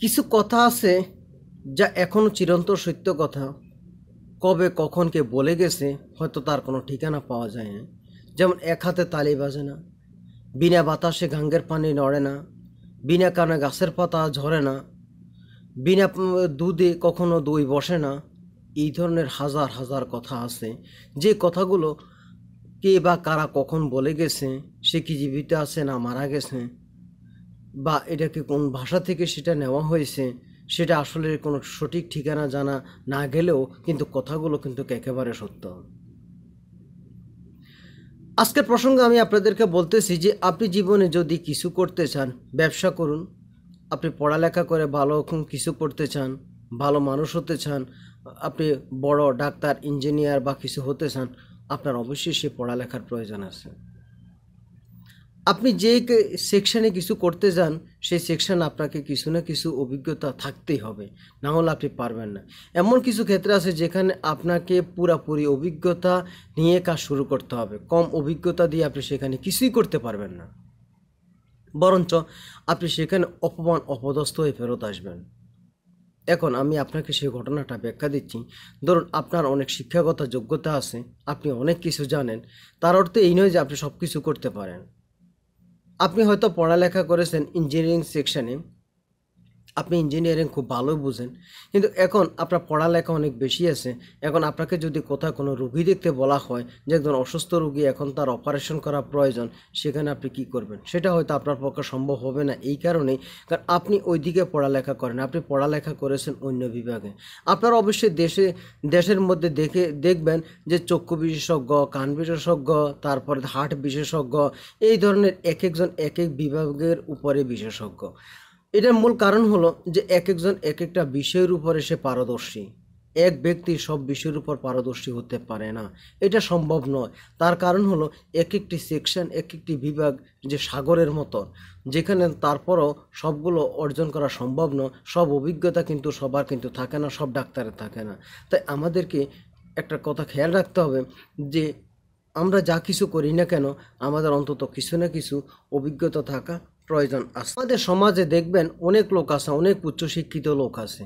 কিছু কথা আছে যা এখনও চিরন্তর সত্য কথা কবে কখন কে বলে গেছে হয়তো তার কোনো ঠিকানা পাওয়া যায় না যেমন এক হাতে তালি বাজে না বিনা বাতাসে গাঙ্গের পানি নড়ে না বিনা কানে গাছের পাতা ঝরে না বিনা দুধে কখনো দই বসে না এই ধরনের হাজার হাজার কথা আছে যে কথাগুলো কে বা কারা কখন বলে গেছে সে কি জীবিত আছে না মারা গেছে বা এটাকে কোন ভাষা থেকে সেটা নেওয়া হয়েছে সেটা আসলে কোনো সঠিক ঠিকানা জানা না গেলেও কিন্তু কথাগুলো কিন্তু একেবারে সত্য আজকের প্রসঙ্গে আমি আপনাদেরকে বলতেছি যে আপনি জীবনে যদি কিছু করতে চান ব্যবসা করুন আপনি পড়ালেখা করে ভালো কিছু করতে চান ভালো মানুষ হতে চান আপনি বড় ডাক্তার ইঞ্জিনিয়ার বা কিছু হতে চান আপনার অবশ্যই সে পড়ালেখার প্রয়োজন আছে আপনি যে সেকশানে কিছু করতে যান সেই সেকশান আপনাকে কিছু না কিছু অভিজ্ঞতা থাকতেই হবে না হলে আপনি পারবেন না এমন কিছু ক্ষেত্র আছে যেখানে আপনাকে পুরাপুরি অভিজ্ঞতা নিয়ে কাজ শুরু করতে হবে কম অভিজ্ঞতা দিয়ে আপনি সেখানে কিছুই করতে পারবেন না বরঞ্চ আপনি সেখানে অপমান অপদস্থ হয়ে ফেরত আসবেন এখন আমি আপনাকে সেই ঘটনাটা ব্যাখ্যা দিচ্ছি ধরুন আপনার অনেক শিক্ষাগত যোগ্যতা আছে আপনি অনেক কিছু জানেন তার অর্থে এই নয় যে আপনি সব কিছু করতে পারেন আপনি হয়তো পড়ালেখা করেছেন ইঞ্জিনিয়ারিং সেকশানে আপনি ইঞ্জিনিয়ারিং খুব ভালো বুঝেন কিন্তু এখন আপনার পড়ালেখা অনেক বেশি আছে এখন আপনাকে যদি কোথাও কোনো রুগী দেখতে বলা হয় যে একজন অসুস্থ রুগী এখন তার অপারেশন করা প্রয়োজন সেখানে আপনি কি করবেন সেটা হয়তো আপনার পক্ষে সম্ভব হবে না এই কারণেই কারণ আপনি ওই দিকে পড়ালেখা করেন আপনি পড়ালেখা করেছেন অন্য বিভাগে আপনার অবশ্যই দেশে দেশের মধ্যে দেখে দেখবেন যে চক্ষু বিশেষজ্ঞ কান বিশেষজ্ঞ তারপরে হার্ট বিশেষজ্ঞ এই ধরনের এক একজন এক এক বিভাগের উপরে বিশেষজ্ঞ এটার মূল কারণ হলো যে এক একজন এক একটা বিষয়ের উপর সে পারদর্শী এক ব্যক্তি সব বিষয়ের উপর পারদর্শী হতে পারে না এটা সম্ভব নয় তার কারণ হলো এক একটি সেকশন এক একটি বিভাগ যে সাগরের মতন যেখানে তারপরও সবগুলো অর্জন করা সম্ভব নয় সব অভিজ্ঞতা কিন্তু সবার কিন্তু থাকে না সব ডাক্তারের থাকে না তাই আমাদেরকে একটা কথা খেয়াল রাখতে হবে যে আমরা যা কিছু করি না কেন আমাদের অন্তত কিছু না কিছু অভিজ্ঞতা থাকা প্রয়োজন আছে আমাদের সমাজে দেখবেন অনেক লোক আছে অনেক উচ্চশিক্ষিত লোক আছে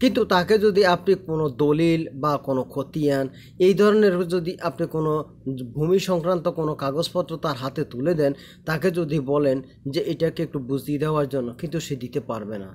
কিন্তু তাকে যদি আপনি কোনো দলিল বা কোনো খতিয়ান এই ধরনের যদি আপনি কোনো ভূমি সংক্রান্ত কোনো কাগজপত্র তার হাতে তুলে দেন তাকে যদি বলেন যে এটাকে একটু বুঝিয়ে দেওয়ার জন্য কিন্তু সে দিতে পারবে না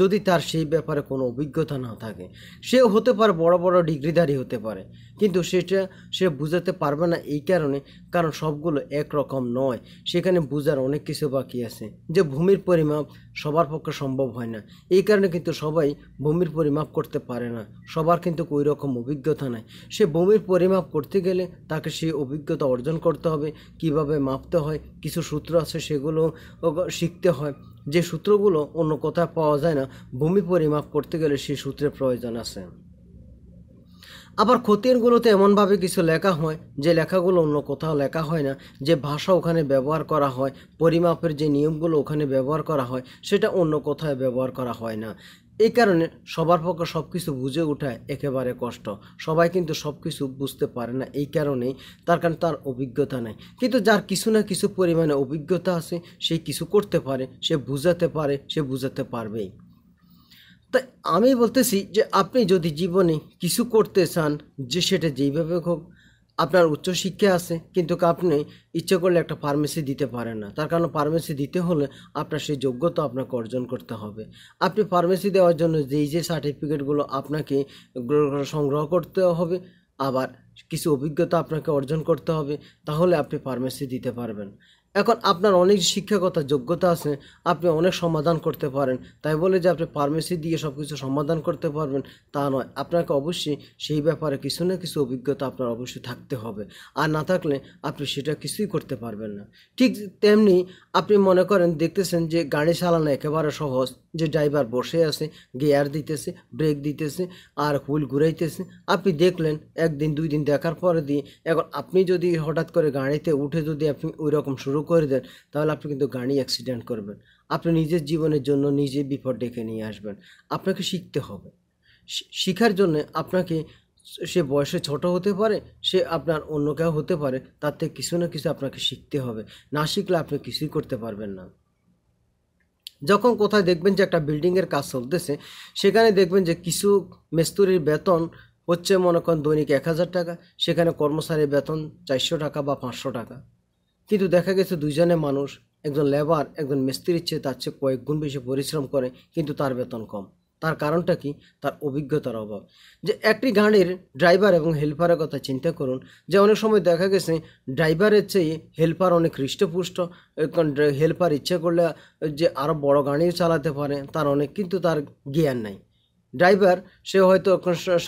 যদি তার সেই ব্যাপারে কোনো অভিজ্ঞতা না থাকে সেও হতে পারে বড় বড় ডিগ্রিধারী হতে পারে কিন্তু সেটা সে বুঝাতে পারবে না এই কারণে কারণ সবগুলো একরকম নয় সেখানে বোঝার অনেক কিছু বাকি আছে যে ভূমির পরিমাপ সবার পক্ষে সম্ভব হয় না এই কারণে কিন্তু সবাই ভূমির পরিমাপ করতে পারে না সবার কিন্তু ওই রকম অভিজ্ঞতা নাই সে ভূমির পরিমাপ করতে গেলে তাকে সেই অভিজ্ঞতা অর্জন করতে হবে কিভাবে মাপতে হয় কিছু সূত্র আছে সেগুলো শিখতে হয় যে সূত্রগুলো অন্য কোথাও পাওয়া যায় না ভূমি পরিমাপ করতে গেলে সেই সূত্রের প্রয়োজন আছে আবার খতিয়ানগুলোতে এমনভাবে কিছু লেখা হয় যে লেখাগুলো অন্য কোথাও লেখা হয় না যে ভাষা ওখানে ব্যবহার করা হয় পরিমাপের যে নিয়মগুলো ওখানে ব্যবহার করা হয় সেটা অন্য কোথায় ব্যবহার করা হয় না এই কারণে সবার পক্ষে সব কিছু বুঝে ওঠা একেবারে কষ্ট সবাই কিন্তু সব কিছু বুঝতে পারে না এই কারণেই তার কারণে তার অভিজ্ঞতা নেই কিন্তু যার কিছু না কিছু পরিমাণে অভিজ্ঞতা আছে সে কিছু করতে পারে সে বুঝাতে পারে সে বুঝাতে পারবেই তাই আমি বলতেছি যে আপনি যদি জীবনে কিছু করতে চান যে সেটা যেইভাবে হোক আপনার উচ্চশিক্ষা আছে কিন্তু আপনি ইচ্ছে করলে একটা ফার্মেসি দিতে পারেন না তার কারণ ফার্মেসি দিতে হলে আপনার সেই যোগ্যতা আপনাকে অর্জন করতে হবে আপনি ফার্মেসি দেওয়ার জন্য যেই যে সার্টিফিকেটগুলো আপনাকে সংগ্রহ করতে হবে আবার কিছু অভিজ্ঞতা আপনাকে অর্জন করতে হবে তাহলে আপনি ফার্মেসি দিতে পারবেন এখন আপনার অনেক শিক্ষাগত যোগ্যতা আছে আপনি অনেক সমাধান করতে পারেন তাই বলে যে আপনি ফার্মেসি দিয়ে সব কিছু সমাধান করতে পারবেন তা নয় আপনাকে অবশ্যই সেই ব্যাপারে কিছু না কিছু অভিজ্ঞতা আপনার অবশ্যই থাকতে হবে আর না থাকলে আপনি সেটা কিছুই করতে পারবেন না ঠিক তেমনি আপনি মনে করেন দেখতেছেন যে গাড়ি চালানো একেবারে সহজ যে ড্রাইভার বসে আছে গিয়ার দিতেছে ব্রেক দিতেছে আর হুইল ঘুরাইতেছে আপনি দেখলেন একদিন দুই দিন দেখার পরে দিয়ে এখন আপনি যদি হঠাৎ করে গাড়িতে উঠে যদি আপনি ওই রকম শুরু করে দেন তাহলে আপনি কিন্তু গাড়ি অ্যাক্সিডেন্ট করবেন আপনি নিজের জীবনের জন্য নিজে বিপদ ডেকে নিয়ে আসবেন আপনাকে শিখতে হবে শিখার জন্য আপনাকে সে বয়সে ছোট হতে পারে সে আপনার অন্য কেউ হতে পারে তার থেকে কিছু না কিছু আপনাকে শিখতে হবে না শিখলে আপনি কিছুই করতে পারবেন না যখন কোথায় দেখবেন যে একটা বিল্ডিংয়ের কাজ চলতেছে সেখানে দেখবেন যে কিছু মেস্তুরির বেতন হচ্ছে মনে করেন দৈনিক এক হাজার টাকা সেখানে কর্মচারীর বেতন চারশো টাকা বা পাঁচশো টাকা কিন্তু দেখা গেছে দুইজনে মানুষ একজন লেবার একজন মিস্ত্রির চেয়ে তার চেয়ে কয়েক গুণ বেশি পরিশ্রম করে কিন্তু তার বেতন কম তার কারণটা কি তার অভিজ্ঞতার অভাব যে একটি গাড়ির ড্রাইভার এবং হেল্পারের কথা চিন্তা করুন যে অনেক সময় দেখা গেছে ড্রাইভারের চেয়ে হেল্পার অনেক হৃষ্টপুষ্ট হেল্পার ইচ্ছে করলে যে আরও বড় গাড়িও চালাতে পারে তার অনেক কিন্তু তার জ্ঞান নাই ড্রাইভার সে হয়তো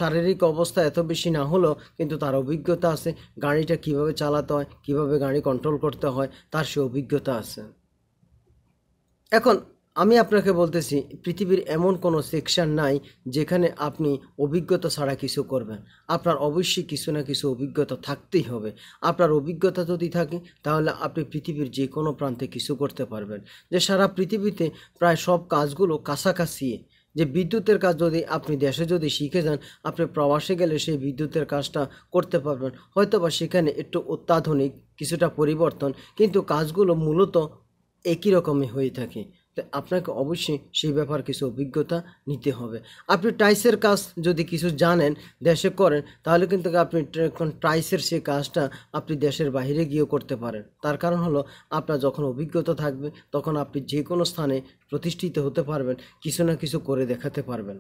শারীরিক অবস্থা এত বেশি না হলো কিন্তু তার অভিজ্ঞতা আছে গাড়িটা কিভাবে চালাতে হয় কিভাবে গাড়ি কন্ট্রোল করতে হয় তার সে অভিজ্ঞতা আছে এখন আমি আপনাকে বলতেছি পৃথিবীর এমন কোনো সেকশন নাই যেখানে আপনি অভিজ্ঞতা ছাড়া কিছু করবেন আপনার অবশ্যই কিছু না কিছু অভিজ্ঞতা থাকতেই হবে আপনার অভিজ্ঞতা যদি থাকে তাহলে আপনি পৃথিবীর যে কোনো প্রান্তে কিছু করতে পারবেন যে সারা পৃথিবীতে প্রায় সব কাজগুলো কাছাকাছি যে বিদ্যুতের কাজ যদি আপনি দেশে যদি শিখে যান আপনি প্রবাসে গেলে সেই বিদ্যুতের কাজটা করতে পারবেন হয়তো বা সেখানে একটু অত্যাধুনিক কিছুটা পরিবর্তন কিন্তু কাজগুলো মূলত একই রকমই হয়ে থাকে আপনাকে অবশ্যই সেই ব্যাপার কিছু অভিজ্ঞতা নিতে হবে আপনি টাইসের কাজ যদি কিছু জানেন দেশে করেন তাহলে কিন্তু আপনি টাইসের সেই কাজটা আপনি দেশের বাইরে গিয়েও করতে পারেন তার কারণ হলো আপনার যখন অভিজ্ঞতা থাকবে তখন আপনি যে কোনো স্থানে প্রতিষ্ঠিত হতে পারবেন কিছু না কিছু করে দেখাতে পারবেন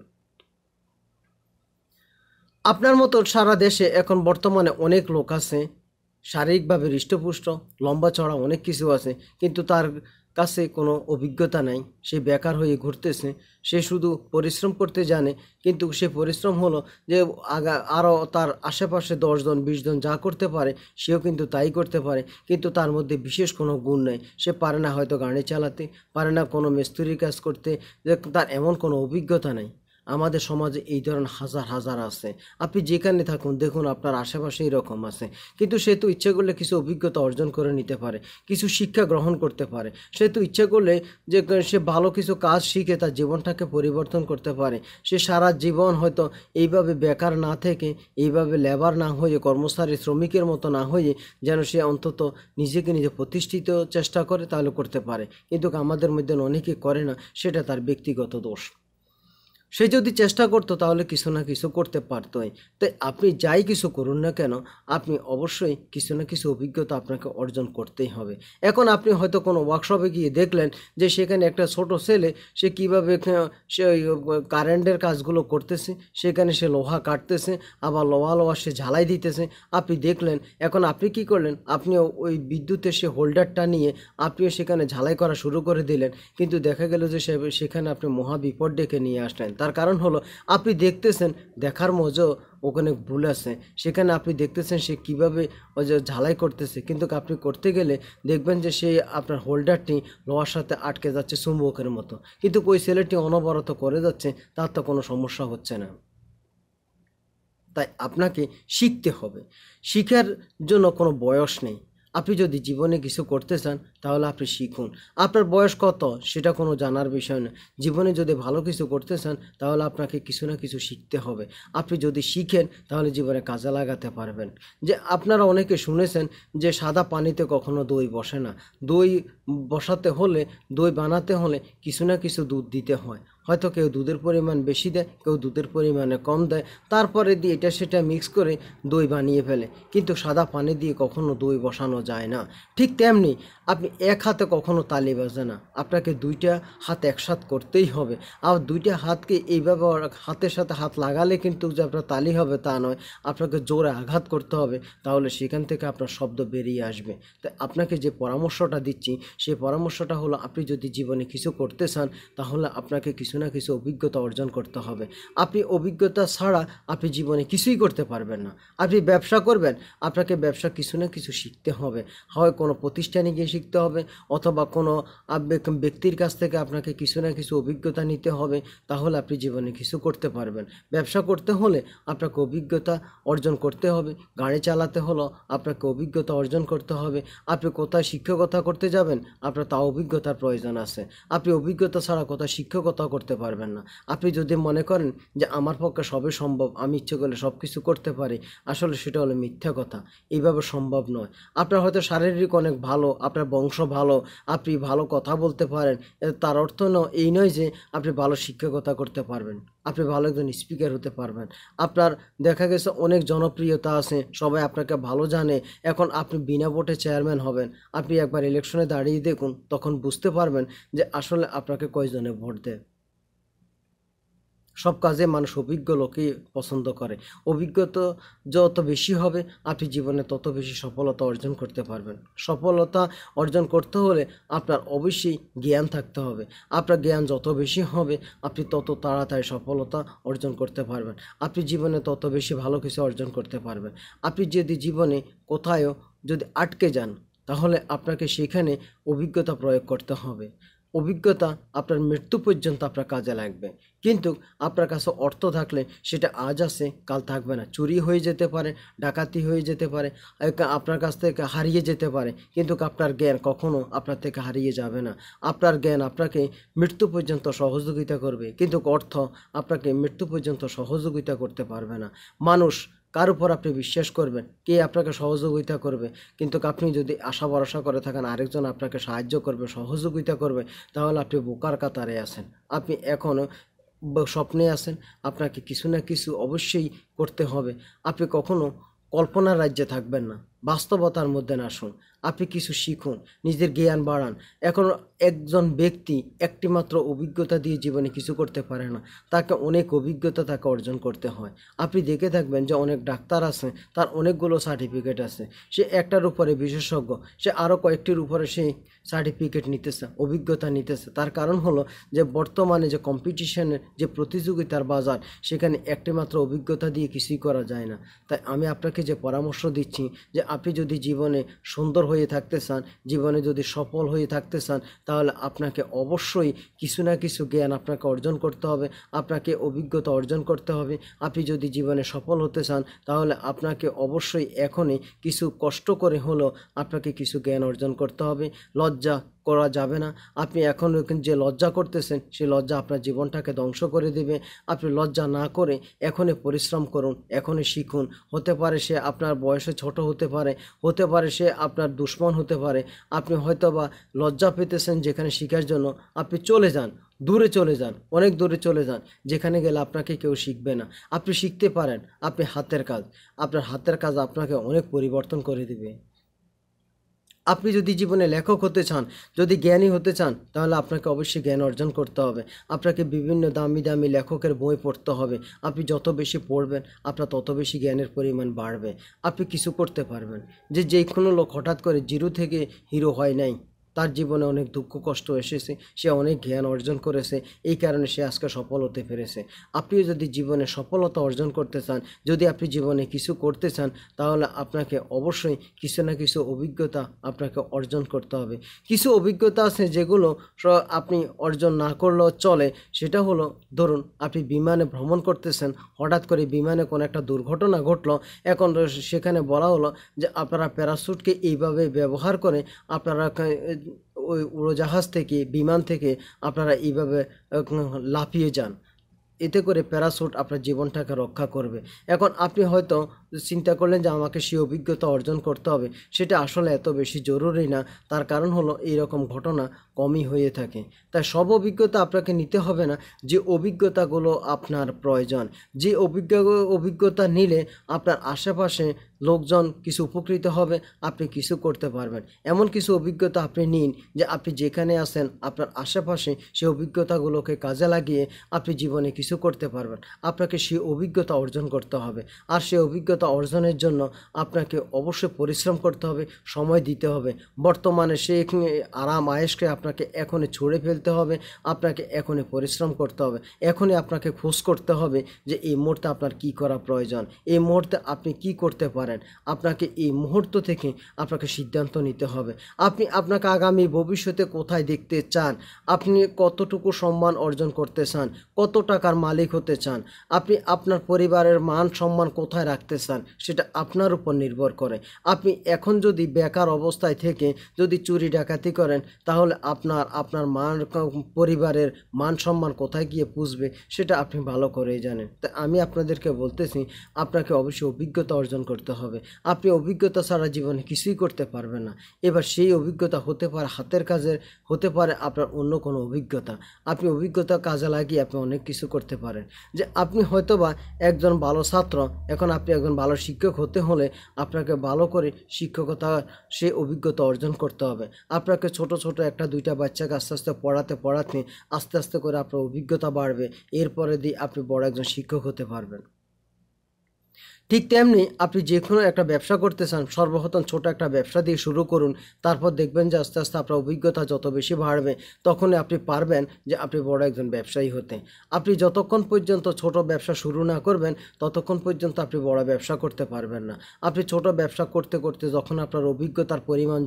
আপনার মতো সারা দেশে এখন বর্তমানে অনেক লোক আছে শারীরিকভাবে হৃষ্টপুষ্ট লম্বা চড়া অনেক কিছু আছে কিন্তু তার কাছে কোনো অভিজ্ঞতা নাই সে বেকার হয়ে ঘুরতেছে সে শুধু পরিশ্রম করতে জানে কিন্তু সে পরিশ্রম হলো যে আগা আরও তার আশেপাশে দশজন বিশজন যা করতে পারে সেও কিন্তু তাই করতে পারে কিন্তু তার মধ্যে বিশেষ কোনো গুণ নেই সে পারে না হয়তো গাড়ি চালাতে পারে না কোনো মিস্ত্রির কাজ করতে যে তার এমন কোনো অভিজ্ঞতা নাই আমাদের সমাজে এই ধরনের হাজার হাজার আছে আপনি যেখানে থাকুন দেখুন আপনার আশেপাশে এরকম আছে কিন্তু সে তো ইচ্ছে করলে কিছু অভিজ্ঞতা অর্জন করে নিতে পারে কিছু শিক্ষা গ্রহণ করতে পারে সে তো ইচ্ছে করলে যে সে ভালো কিছু কাজ শিখে তার জীবনটাকে পরিবর্তন করতে পারে সে সারা জীবন হয়তো এইভাবে বেকার না থেকে এইভাবে লেবার না হয়ে কর্মচারী শ্রমিকের মতো না হয়ে যেন সে অন্তত নিজেকে নিজে প্রতিষ্ঠিত চেষ্টা করে তাহলে করতে পারে কিন্তু আমাদের মধ্যে অনেকে করে না সেটা তার ব্যক্তিগত দোষ সে যদি চেষ্টা করতো তাহলে কিছু না কিছু করতে পারতোই তাই আপনি যাই কিছু করুন না কেন আপনি অবশ্যই কিছু না কিছু অভিজ্ঞতা আপনাকে অর্জন করতেই হবে এখন আপনি হয়তো কোনো ওয়ার্কশপে গিয়ে দেখলেন যে সেখানে একটা ছোট ছেলে সে কীভাবে সে কারেন্টের কাজগুলো করতেছে সেখানে সে লোহা কাটতেছে আবার লোহা লোহা সে ঝালাই দিতেছে আপনি দেখলেন এখন আপনি কি করলেন আপনিও ওই বিদ্যুতের সে হোল্ডারটা নিয়ে আপনিও সেখানে ঝালাই করা শুরু করে দিলেন কিন্তু দেখা গেল যে সেখানে আপনি মহাবিপদ ডেকে নিয়ে আসলেন তার কারণ হলো আপনি দেখতেছেন দেখার মজা ওখানে ভুল আছে সেখানে আপনি দেখতেছেন সে কীভাবে ওই যে ঝালাই করতেছে কিন্তু আপনি করতে গেলে দেখবেন যে সে আপনার হোল্ডারটি লোহার সাথে আটকে যাচ্ছে চুম্বকের মতো কিন্তু ওই ছেলেটি অনবরত করে যাচ্ছে তার তো কোনো সমস্যা হচ্ছে না তাই আপনাকে শিখতে হবে শিখার জন্য কোনো বয়স নেই আপনি যদি জীবনে কিছু করতে চান তাহলে আপনি শিখুন আপনার বয়স কত সেটা কোনো জানার বিষয় না জীবনে যদি ভালো কিছু করতে চান তাহলে আপনাকে কিছু না কিছু শিখতে হবে আপনি যদি শিখেন তাহলে জীবনে কাজে লাগাতে পারবেন যে আপনারা অনেকে শুনেছেন যে সাদা পানিতে কখনো দই বসে না দই বসাতে হলে দই বানাতে হলে কিছু না কিছু দুধ দিতে হয় হয়তো কেউ দুধের পরিমাণ বেশি দেয় কেউ দুধের পরিমাণে কম দেয় তারপরে দিয়ে এটা সেটা মিক্স করে দই বানিয়ে ফেলে কিন্তু সাদা পানি দিয়ে কখনো দই বসানো যায় না ঠিক তেমনি আপনি এক হাতে কখনো তালি বাজে না আপনাকে দুইটা হাত একসাথ করতেই হবে আর দুইটা হাতকে এইভাবে হাতের সাথে হাত লাগালে কিন্তু যে আপনার তালি হবে তা নয় আপনাকে জোরে আঘাত করতে হবে তাহলে সেখান থেকে আপনার শব্দ বেরিয়ে আসবে তাই আপনাকে যে পরামর্শটা দিচ্ছি সেই পরামর্শটা হলো আপনি যদি জীবনে কিছু করতে চান তাহলে আপনাকে কিছু কিছু না কিছু অভিজ্ঞতা অর্জন করতে হবে আপনি অভিজ্ঞতা ছাড়া আপনি জীবনে কিছুই করতে পারবেন না আপনি ব্যবসা করবেন আপনাকে ব্যবসা কিছু না কিছু শিখতে হবে হয় কোনো প্রতিষ্ঠানে গিয়ে শিখতে হবে অথবা কোনো ব্যক্তির কাছ থেকে আপনাকে কিছু না কিছু অভিজ্ঞতা নিতে হবে তাহলে আপনি জীবনে কিছু করতে পারবেন ব্যবসা করতে হলে আপনাকে অভিজ্ঞতা অর্জন করতে হবে গাড়ি চালাতে হলো আপনাকে অভিজ্ঞতা অর্জন করতে হবে আপনি কোথায় শিক্ষকতা করতে যাবেন আপনার তা অভিজ্ঞতার প্রয়োজন আছে আপনি অভিজ্ঞতা ছাড়া কোথায় শিক্ষকতা করতে করতে পারবেন না আপনি যদি মনে করেন যে আমার পক্ষে সবই সম্ভব আমি ইচ্ছে করলে সব কিছু করতে পারি আসলে সেটা হলো মিথ্যা কথা এইভাবে সম্ভব নয় আপনার হয়তো শারীরিক অনেক ভালো আপনার বংশ ভালো আপনি ভালো কথা বলতে পারেন তার অর্থ নয় এই নয় যে আপনি ভালো শিক্ষকতা করতে পারবেন আপনি ভালো একজন স্পিকার হতে পারবেন আপনার দেখা গেছে অনেক জনপ্রিয়তা আছে সবাই আপনাকে ভালো জানে এখন আপনি বিনা ভোটে চেয়ারম্যান হবেন আপনি একবার ইলেকশনে দাঁড়িয়ে দেখুন তখন বুঝতে পারবেন যে আসলে আপনাকে কয়জনে ভোট দেয় সব কাজে মানুষ অভিজ্ঞ লোকেই পছন্দ করে অভিজ্ঞতা যত বেশি হবে আপনি জীবনে তত বেশি সফলতা অর্জন করতে পারবেন সফলতা অর্জন করতে হলে আপনার অবশ্যই জ্ঞান থাকতে হবে আপনার জ্ঞান যত বেশি হবে আপনি তত তাড়াতাড়ি সফলতা অর্জন করতে পারবেন আপনি জীবনে তত বেশি ভালো কিছু অর্জন করতে পারবেন আপনি যদি জীবনে কোথায়ও যদি আটকে যান তাহলে আপনাকে সেখানে অভিজ্ঞতা প্রয়োগ করতে হবে অভিজ্ঞতা আপনার মৃত্যু পর্যন্ত আপনার কাজে লাগবে কিন্তু আপনার কাছে অর্থ থাকলে সেটা আজ আসে কাল থাকবে না চুরি হয়ে যেতে পারে ডাকাতি হয়ে যেতে পারে আপনার কাছ থেকে হারিয়ে যেতে পারে কিন্তু আপনার জ্ঞান কখনও আপনার থেকে হারিয়ে যাবে না আপনার জ্ঞান আপনাকে মৃত্যু পর্যন্ত সহযোগিতা করবে কিন্তু অর্থ আপনাকে মৃত্যু পর্যন্ত সহযোগিতা করতে পারবে না মানুষ কার উপর আপনি বিশ্বাস করবেন কে আপনাকে সহযোগিতা করবে কিন্তু আপনি যদি আশা ভরসা করে থাকেন আরেকজন আপনাকে সাহায্য করবে সহযোগিতা করবে তাহলে আপনি বোকার কাতারে আছেন আপনি এখনও স্বপ্নে আছেন আপনাকে কিছু না কিছু অবশ্যই করতে হবে আপনি কখনো কল্পনার রাজ্যে থাকবেন না বাস্তবতার মধ্যে আসুন আপনি কিছু শিখুন নিজের জ্ঞান বাড়ান এখন একজন ব্যক্তি একটি মাত্র অভিজ্ঞতা দিয়ে জীবনে কিছু করতে পারে না তাকে অনেক অভিজ্ঞতা তাকে অর্জন করতে হয় আপনি দেখে থাকবেন যে অনেক ডাক্তার আছে তার অনেকগুলো সার্টিফিকেট আছে সে একটার উপরে বিশেষজ্ঞ সে আরও কয়েকটির উপরে সেই সার্টিফিকেট নিতেছে অভিজ্ঞতা নিতেছে তার কারণ হলো যে বর্তমানে যে কম্পিটিশনের যে প্রতিযোগিতার বাজার সেখানে একটি মাত্র অভিজ্ঞতা দিয়ে কিছুই করা যায় না তাই আমি আপনাকে যে পরামর্শ দিচ্ছি যে আপনি যদি জীবনে সুন্দর হয়ে থাকতে চান জীবনে যদি সফল হয়ে থাকতে চান তাহলে আপনাকে অবশ্যই কিছু না কিছু জ্ঞান আপনাকে অর্জন করতে হবে আপনাকে অভিজ্ঞতা অর্জন করতে হবে আপনি যদি জীবনে সফল হতে চান তাহলে আপনাকে অবশ্যই এখনই কিছু কষ্ট করে হলেও আপনাকে কিছু জ্ঞান অর্জন করতে হবে লজ্জা করা যাবে না আপনি এখন যে লজ্জা করতেছেন সেই লজ্জা আপনার জীবনটাকে ধ্বংস করে দিবে আপনি লজ্জা না করে এখনই পরিশ্রম করুন এখনই শিখুন হতে পারে সে আপনার বয়সে ছোট হতে পারে হতে পারে সে আপনার দুশ্মন হতে পারে আপনি হয়তোবা লজ্জা পেতেছেন যেখানে শিখার জন্য আপনি চলে যান দূরে চলে যান অনেক দূরে চলে যান যেখানে গেলে আপনাকে কেউ শিখবে না আপনি শিখতে পারেন আপনি হাতের কাজ আপনার হাতের কাজ আপনাকে অনেক পরিবর্তন করে দিবে আপনি যদি জীবনে লেখক হতে চান যদি জ্ঞানী হতে চান তাহলে আপনাকে অবশ্যই জ্ঞান অর্জন করতে হবে আপনাকে বিভিন্ন দামি দামি লেখকের বই পড়তে হবে আপনি যত বেশি পড়বেন আপনার তত বেশি জ্ঞানের পরিমাণ বাড়বে আপনি কিছু করতে পারবেন যে যে কোনো লোক হঠাৎ করে জিরো থেকে হিরো হয় নাই তার জীবনে অনেক দুঃখ কষ্ট এসেছে সে অনেক জ্ঞান অর্জন করেছে এই কারণে সে আজকে সফল হতে পেরেছে আপনিও যদি জীবনে সফলতা অর্জন করতে চান যদি আপনি জীবনে কিছু করতে চান তাহলে আপনাকে অবশ্যই কিছু না কিছু অভিজ্ঞতা আপনাকে অর্জন করতে হবে কিছু অভিজ্ঞতা আছে যেগুলো আপনি অর্জন না করলেও চলে সেটা হলো ধরুন আপনি বিমানে ভ্রমণ করতেছেন হঠাৎ করে বিমানে কোনো একটা দুর্ঘটনা ঘটলো এখন সেখানে বলা হলো যে আপনারা প্যারাসুটকে এইভাবে ব্যবহার করে আপনারা ওই উড়োজাহাজ থেকে বিমান থেকে আপনারা এইভাবে লাফিয়ে যান এতে করে প্যারাসুট আপনার জীবনটাকে রক্ষা করবে এখন আপনি হয়তো চিন্তা করলেন যে আমাকে সেই অভিজ্ঞতা অর্জন করতে হবে সেটা আসলে এত বেশি জরুরি না তার কারণ হলো এইরকম ঘটনা কমই হয়ে থাকে তাই সব অভিজ্ঞতা আপনাকে নিতে হবে না যে অভিজ্ঞতাগুলো আপনার প্রয়োজন যে অভিজ্ঞ অভিজ্ঞতা নিলে আপনার আশেপাশে লোকজন কিছু উপকৃত হবে আপনি কিছু করতে পারবেন এমন কিছু অভিজ্ঞতা আপনি নিন যে আপনি যেখানে আছেন আপনার আশেপাশে সেই অভিজ্ঞতাগুলোকে কাজে লাগিয়ে আপনি জীবনে কিছু করতে পারবেন আপনাকে সেই অভিজ্ঞতা অর্জন করতে হবে আর সেই অভিজ্ঞতা সফলতা অর্জনের জন্য আপনাকে অবশ্যই পরিশ্রম করতে হবে সময় দিতে হবে বর্তমানে সেই আরাম আয়েসকে আপনাকে এখনই ছড়ে ফেলতে হবে আপনাকে এখনই পরিশ্রম করতে হবে এখনই আপনাকে খোঁজ করতে হবে যে এই মুহূর্তে আপনার কি করা প্রয়োজন এই মুহূর্তে আপনি কি করতে পারেন আপনাকে এই মুহূর্ত থেকে আপনাকে সিদ্ধান্ত নিতে হবে আপনি আপনাকে আগামী ভবিষ্যতে কোথায় দেখতে চান আপনি কতটুকু সম্মান অর্জন করতে চান কত টাকার মালিক হতে চান আপনি আপনার পরিবারের মান সম্মান কোথায় রাখতে চান চান সেটা আপনার উপর নির্ভর করে আপনি এখন যদি বেকার অবস্থায় থেকে যদি চুরি ডাকাতি করেন তাহলে আপনার আপনার মান পরিবারের মান সম্মান কোথায় গিয়ে পুষবে সেটা আপনি ভালো করেই জানেন তা আমি আপনাদেরকে বলতেছি আপনাকে অবশ্যই অভিজ্ঞতা অর্জন করতে হবে আপনি অভিজ্ঞতা ছাড়া জীবনে কিছুই করতে পারবেন না এবার সেই অভিজ্ঞতা হতে পারে হাতের কাজের হতে পারে আপনার অন্য কোনো অভিজ্ঞতা আপনি অভিজ্ঞতা কাজে লাগিয়ে আপনি অনেক কিছু করতে পারেন যে আপনি হয়তোবা একজন ভালো ছাত্র এখন আপনি একজন ভালো শিক্ষক হতে হলে আপনাকে ভালো করে শিক্ষকতা সে অভিজ্ঞতা অর্জন করতে হবে আপনাকে ছোট ছোট একটা দুইটা বাচ্চাকে আস্তে আস্তে পড়াতে পড়াতে আস্তে আস্তে করে আপনার অভিজ্ঞতা বাড়বে এরপরে দিয়ে আপনি বড় একজন শিক্ষক হতে পারবেন ঠিক তেমনি আপনি যে কোনো একটা ব্যবসা করতে চান সর্বপ্রথম ছোট একটা ব্যবসা দিয়ে শুরু করুন তারপর দেখবেন যে আস্তে আস্তে আপনার অভিজ্ঞতা যত বেশি বাড়বে তখন আপনি পারবেন যে আপনি বড় একজন ব্যবসায়ী হতে আপনি যতক্ষণ পর্যন্ত ছোট ব্যবসা শুরু না করবেন ততক্ষণ পর্যন্ত আপনি বড় ব্যবসা করতে পারবেন না আপনি ছোট ব্যবসা করতে করতে যখন আপনার অভিজ্ঞতার পরিমাণ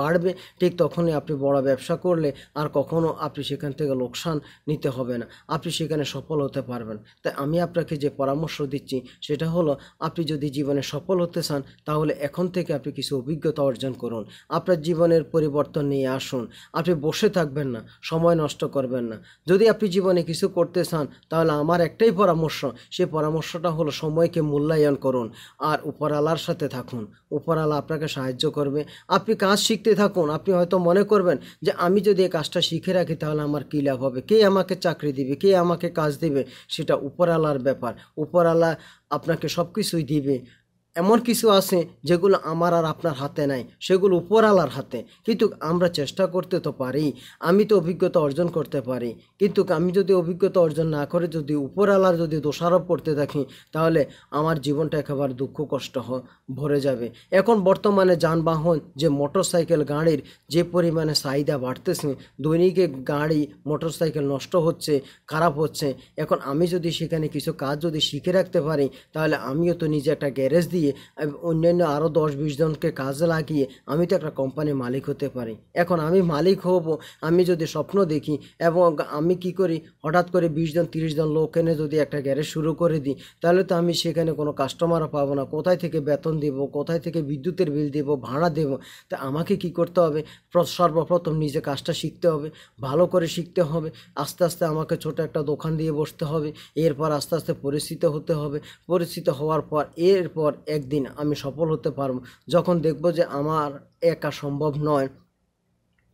বাড়বে ঠিক তখনই আপনি বড় ব্যবসা করলে আর কখনও আপনি সেখান থেকে লোকসান নিতে হবে না আপনি সেখানে সফল হতে পারবেন তাই আমি আপনাকে যে পরামর্শ দিচ্ছি সেটা হলো আপনি যদি জীবনে সফল হতে চান তাহলে এখন থেকে আপনি কিছু অভিজ্ঞতা অর্জন করুন আপনার জীবনের পরিবর্তন নিয়ে আসুন আপনি বসে থাকবেন না সময় নষ্ট করবেন না যদি আপনি জীবনে কিছু করতে চান তাহলে আমার একটাই পরামর্শ সেই পরামর্শটা হলো সময়কে মূল্যায়ন করুন আর উপরালার সাথে থাকুন উপরালা আপনাকে সাহায্য করবে আপনি কাজ শিখতে থাকুন আপনি হয়তো মনে করবেন যে আমি যদি এই কাজটা শিখে রাখি তাহলে আমার কী লাভ হবে কে আমাকে চাকরি দিবে কে আমাকে কাজ দিবে সেটা উপরালার ব্যাপার উপরালা আপনাকে সব কিছুই দিবে এমন কিছু আছে যেগুলো আমার আর আপনার হাতে নাই সেগুলো উপরালার হাতে কিন্তু আমরা চেষ্টা করতে তো পারি আমি তো অভিজ্ঞতা অর্জন করতে পারি কিন্তু আমি যদি অভিজ্ঞতা অর্জন না করে যদি উপরালার যদি দোষারোপ করতে থাকি তাহলে আমার জীবনটা একেবারে দুঃখ কষ্ট ভরে যাবে এখন বর্তমানে যানবাহন যে মোটরসাইকেল গাড়ির যে পরিমাণে চাহিদা বাড়তেছে দৈনিকে গাড়ি মোটরসাইকেল নষ্ট হচ্ছে খারাপ হচ্ছে এখন আমি যদি সেখানে কিছু কাজ যদি শিখে রাখতে পারি তাহলে আমিও তো নিজে একটা গ্যারেজ দিয়ে দিয়ে অন্যান্য আরও দশ বিশ জনকে কাজে লাগিয়ে আমি তো একটা কোম্পানির মালিক হতে পারি এখন আমি মালিক হব আমি যদি স্বপ্ন দেখি এবং আমি কি করি হঠাৎ করে বিশ জন তিরিশ জন লোক এনে যদি একটা গ্যারেজ শুরু করে দিই তাহলে তো আমি সেখানে কোনো কাস্টমারও পাবো না কোথায় থেকে বেতন দেব কোথায় থেকে বিদ্যুতের বিল দেব ভাড়া দেব তা আমাকে কি করতে হবে সর্বপ্রথম নিজে কাজটা শিখতে হবে ভালো করে শিখতে হবে আস্তে আস্তে আমাকে ছোট একটা দোকান দিয়ে বসতে হবে এরপর আস্তে আস্তে পরিচিত হতে হবে পরিচিত হওয়ার পর এরপর একদিন আমি সফল হতে পারব যখন দেখব যে আমার একা সম্ভব নয়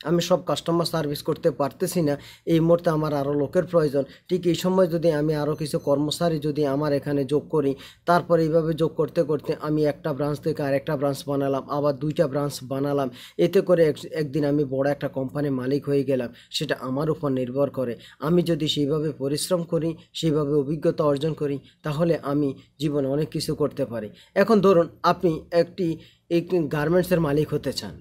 আমি সব কাস্টমার সার্ভিস করতে পারতেছি না এই মুহূর্তে আমার আরও লোকের প্রয়োজন ঠিক এই সময় যদি আমি আরও কিছু কর্মচারী যদি আমার এখানে যোগ করি তারপর এইভাবে যোগ করতে করতে আমি একটা ব্রাঞ্চ থেকে আরেকটা ব্রাঞ্চ বানালাম আবার দুইটা ব্রাঞ্চ বানালাম এতে করে একদিন আমি বড় একটা কোম্পানির মালিক হয়ে গেলাম সেটা আমার উপর নির্ভর করে আমি যদি সেইভাবে পরিশ্রম করি সেইভাবে অভিজ্ঞতা অর্জন করি তাহলে আমি জীবনে অনেক কিছু করতে পারি এখন ধরুন আপনি একটি এই গার্মেন্টসের মালিক হতে চান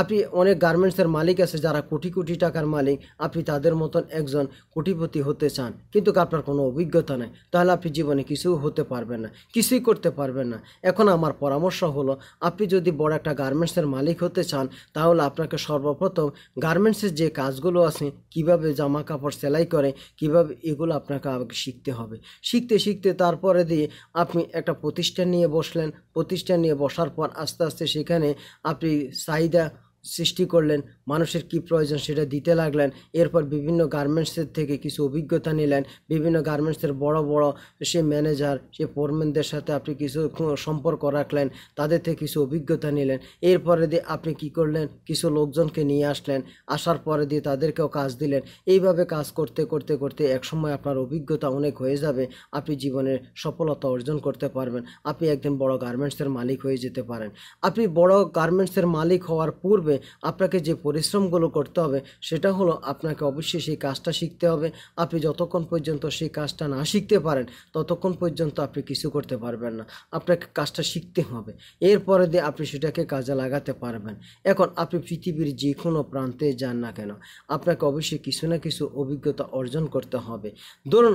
আপনি অনেক গার্মেন্টসের মালিক আছে যারা কোটি কোটি টাকার মালিক আপনি তাদের মতন একজন কোটিপতি হতে চান কিন্তু আপনার কোনো অভিজ্ঞতা নেই তাহলে আপনি জীবনে কিছু হতে পারবেন না কিছুই করতে পারবেন না এখন আমার পরামর্শ হলো আপনি যদি বড় একটা গার্মেন্টসের মালিক হতে চান তাহলে আপনাকে সর্বপ্রথম গার্মেন্টসের যে কাজগুলো আছে কিভাবে জামা কাপড় সেলাই করে কিভাবে এগুলো আপনাকে শিখতে হবে শিখতে শিখতে তারপরে দিয়ে আপনি একটা প্রতিষ্ঠান নিয়ে বসলেন প্রতিষ্ঠান নিয়ে বসার পর আস্তে আস্তে সেখানে আপনি চাহিদা সৃষ্টি করলেন মানুষের কি প্রয়োজন সেটা দিতে লাগলেন এরপর বিভিন্ন গার্মেন্টসের থেকে কিছু অভিজ্ঞতা নিলেন বিভিন্ন গার্মেন্টসের বড় বড় সে ম্যানেজার সে ফোরম্যানদের সাথে আপনি কিছু সম্পর্ক রাখলেন তাদের থেকে কিছু অভিজ্ঞতা নিলেন এরপরে দিয়ে আপনি কি করলেন কিছু লোকজনকে নিয়ে আসলেন আসার পরে দিয়ে তাদেরকেও কাজ দিলেন এইভাবে কাজ করতে করতে করতে একসময় আপনার অভিজ্ঞতা অনেক হয়ে যাবে আপনি জীবনের সফলতা অর্জন করতে পারবেন আপনি একদিন বড় গার্মেন্টসের মালিক হয়ে যেতে পারেন আপনি বড় গার্মেন্টসের মালিক হওয়ার পূর্বে আপনাকে যে পরিশ্রমগুলো করতে হবে সেটা হলো আপনাকে অবশ্যই সেই কাজটা শিখতে হবে আপনি যতক্ষণ পর্যন্ত সেই কাজটা না শিখতে পারেন ততক্ষণ পর্যন্ত আপনি কিছু করতে পারবেন না আপনাকে কাজটা শিখতে হবে এরপরে দিয়ে আপনি সেটাকে কাজে লাগাতে পারবেন এখন আপনি পৃথিবীর যে কোনো প্রান্তে যান না কেন আপনাকে অবশ্যই কিছু না কিছু অভিজ্ঞতা অর্জন করতে হবে ধরুন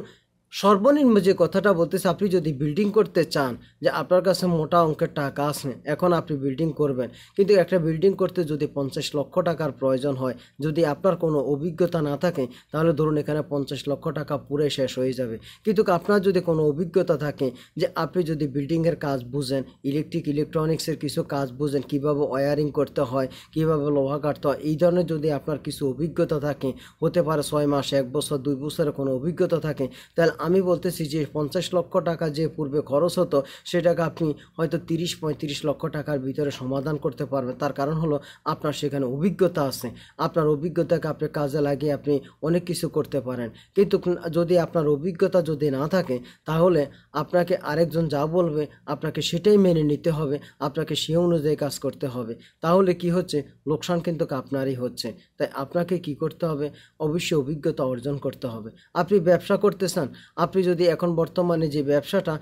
সর্বনিম্ন যে কথাটা বলতেছে আপনি যদি বিল্ডিং করতে চান যে আপনার কাছে মোটা অঙ্কের টাকা আসে এখন আপনি বিল্ডিং করবেন কিন্তু একটা বিল্ডিং করতে যদি পঞ্চাশ লক্ষ টাকার প্রয়োজন হয় যদি আপনার কোনো অভিজ্ঞতা না থাকে তাহলে ধরুন এখানে পঞ্চাশ লক্ষ টাকা পুরে শেষ হয়ে যাবে কিন্তু আপনার যদি কোনো অভিজ্ঞতা থাকে যে আপনি যদি বিল্ডিংয়ের কাজ বুঝেন ইলেকট্রিক ইলেকট্রনিক্সের কিছু কাজ বুঝেন কিভাবে ওয়ারিং করতে হয় কিভাবে লোহা কাটতে হয় এই ধরনের যদি আপনার কিছু অভিজ্ঞতা থাকে হতে পারে ছয় মাস এক বছর দুই বছরের কোনো অভিজ্ঞতা থাকে তাহলে আমি বলতেছি যে পঞ্চাশ লক্ষ টাকা যে পূর্বে খরচ হতো সেটাকে আপনি হয়তো তিরিশ পঁয়ত্রিশ লক্ষ টাকার ভিতরে সমাধান করতে পারবেন তার কারণ হলো আপনার সেখানে অভিজ্ঞতা আছে আপনার অভিজ্ঞতাকে আপনি কাজে লাগিয়ে আপনি অনেক কিছু করতে পারেন কিন্তু যদি আপনার অভিজ্ঞতা যদি না থাকে তাহলে আপনাকে আরেকজন যা বলবে আপনাকে সেটাই মেনে নিতে হবে আপনাকে সে অনুযায়ী কাজ করতে হবে তাহলে কি হচ্ছে লোকসান কিন্তু আপনারই হচ্ছে তাই আপনাকে কি করতে হবে অবশ্যই অভিজ্ঞতা অর্জন করতে হবে আপনি ব্যবসা করতে চান আপনি যদি এখন বর্তমানে যে ব্যবসাটা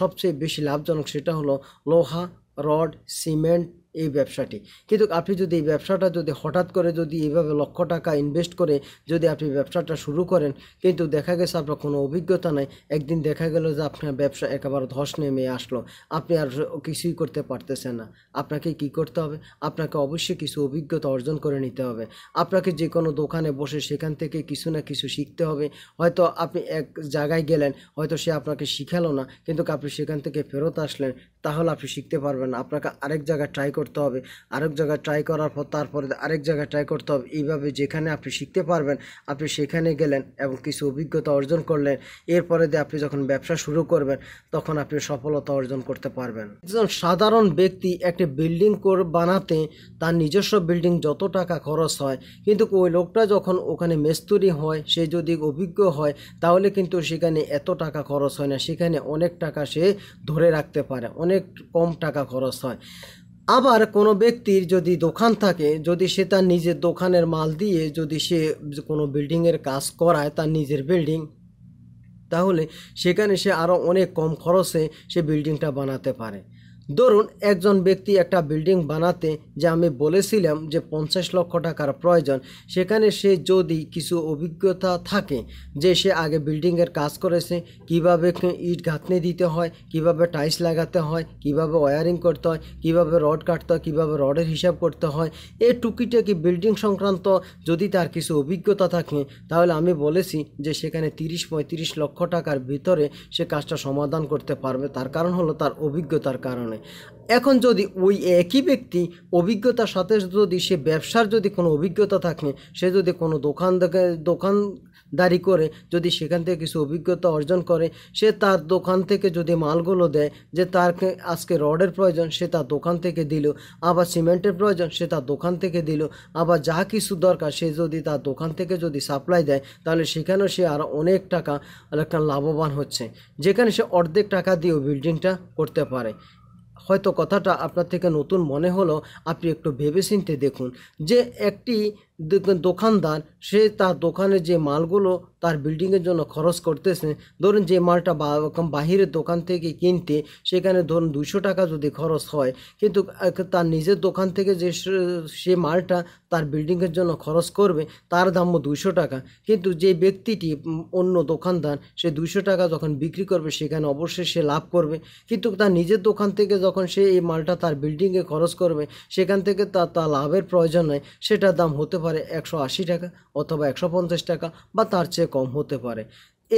সবচেয়ে বেশি লাভজনক সেটা হলো লোহা রড সিমেন্ট এই ব্যবসাটি কিন্তু আপনি যদি এই ব্যবসাটা যদি হঠাৎ করে যদি এইভাবে লক্ষ টাকা ইনভেস্ট করে যদি আপনি ব্যবসাটা শুরু করেন কিন্তু দেখা গেছে আপনার কোনো অভিজ্ঞতা নাই একদিন দেখা গেল যে আপনার ব্যবসা একেবারে ধস নেমে আসলো আপনি আর কিছুই করতে পারতেছেন না আপনাকে কি করতে হবে আপনাকে অবশ্যই কিছু অভিজ্ঞতা অর্জন করে নিতে হবে আপনাকে যে কোনো দোকানে বসে সেখান থেকে কিছু না কিছু শিখতে হবে হয়তো আপনি এক জায়গায় গেলেন হয়তো সে আপনাকে শিখালো না কিন্তু আপনি সেখান থেকে ফেরত আসলেন তাহলে আপনি শিখতে পারবেন আপনাকে আরেক জায়গায় ট্রাই করতে হবে আরেক জায়গায় ট্রাই করার পর তারপরে আরেক জায়গায় ট্রাই করতে হবে এইভাবে যেখানে আপনি শিখতে পারবেন আপনি সেখানে গেলেন এবং কিছু অভিজ্ঞতা অর্জন করলেন এরপরে দিয়ে আপনি যখন ব্যবসা শুরু করবেন তখন আপনি সফলতা অর্জন করতে পারবেন একজন সাধারণ ব্যক্তি একটি বিল্ডিং বানাতে তার নিজস্ব বিল্ডিং যত টাকা খরচ হয় কিন্তু ওই লোকটা যখন ওখানে মেস্তুরি হয় সে যদি অভিজ্ঞ হয় তাহলে কিন্তু সেখানে এত টাকা খরচ হয় না সেখানে অনেক টাকা সে ধরে রাখতে পারে অনেক কম টাকা খরচ হয় আবার কোনো ব্যক্তির যদি দোকান থাকে যদি সে তার নিজের দোকানের মাল দিয়ে যদি সে কোনো বিল্ডিংয়ের কাজ করায় তার নিজের বিল্ডিং তাহলে সেখানে সে আরও অনেক কম খরচে সে বিল্ডিংটা বানাতে পারে ধরুন একজন ব্যক্তি একটা বিল্ডিং বানাতে যে আমি বলেছিলাম যে পঞ্চাশ লক্ষ টাকার প্রয়োজন সেখানে সে যদি কিছু অভিজ্ঞতা থাকে যে সে আগে বিল্ডিংয়ের কাজ করেছে কিভাবে ইট গাঁথনি দিতে হয় কিভাবে টাইলস লাগাতে হয় কিভাবে ওয়ারিং করতে হয় কিভাবে রড কাটতে হয় কীভাবে রডের হিসাব করতে হয় এই টুকিটাকি বিল্ডিং সংক্রান্ত যদি তার কিছু অভিজ্ঞতা থাকে তাহলে আমি বলেছি যে সেখানে তিরিশ পঁয়ত্রিশ লক্ষ টাকার ভিতরে সে কাজটা সমাধান করতে পারবে তার কারণ হলো তার অভিজ্ঞতার কারণে এখন যদি ওই একই ব্যক্তি অভিজ্ঞতার সাথে যদি সে ব্যবসার যদি কোনো অভিজ্ঞতা থাকে সে যদি কোনো দোকান দোকানদারি করে যদি সেখান থেকে কিছু অভিজ্ঞতা অর্জন করে সে তার দোকান থেকে যদি মালগুলো দেয় যে তার আজকে রডের প্রয়োজন সে তার দোকান থেকে দিল আবার সিমেন্টের প্রয়োজন সে তার দোকান থেকে দিল আবার যা কিছু দরকার সে যদি তার দোকান থেকে যদি সাপ্লাই দেয় তাহলে সেখানেও সে আর অনেক টাকা লাভবান হচ্ছে যেখানে সে অর্ধেক টাকা দিয়েও বিল্ডিংটা করতে পারে হয়তো কথাটা আপনার থেকে নতুন মনে হলো আপনি একটু ভেবেচিন্তে দেখুন যে একটি দোকানদার সে তার দোকানে যে মালগুলো তার বিল্ডিংয়ের জন্য খরচ করতেছে ধরুন যে মালটা বা বাহিরের দোকান থেকে কিনতে সেখানে ধরুন দুশো টাকা যদি খরচ হয় কিন্তু তার নিজের দোকান থেকে যে সে মালটা তার বিল্ডিংয়ের জন্য খরচ করবে তার দাম দুশো টাকা কিন্তু যে ব্যক্তিটি অন্য দোকানদার সে দুশো টাকা যখন বিক্রি করবে সেখানে অবশ্যই সে লাভ করবে কিন্তু তার নিজের দোকান থেকে যখন সে এই মালটা তার বিল্ডিংয়ে খরচ করবে সেখান থেকে তার তা লাভের প্রয়োজন নয় সেটার দাম হতে পারে একশো আশি টাকা অথবা একশো পঞ্চাশ টাকা বা তার চেয়ে কম হতে পারে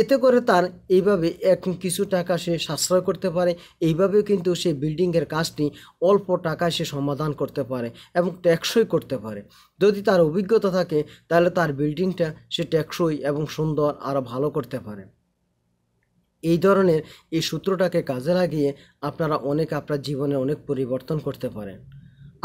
এতে করে তার এইভাবে এক কিছু টাকা সে সাশ্রয় করতে পারে এইভাবে কিন্তু সে বিল্ডিংয়ের কাজটি অল্প টাকায় সে সমাধান করতে পারে এবং ট্যাক্সই করতে পারে যদি তার অভিজ্ঞতা থাকে তাহলে তার বিল্ডিংটা সে ট্যাক্সই এবং সুন্দর আরও ভালো করতে পারে এই ধরনের এই সূত্রটাকে কাজে লাগিয়ে আপনারা অনেক আপনার জীবনে অনেক পরিবর্তন করতে পারেন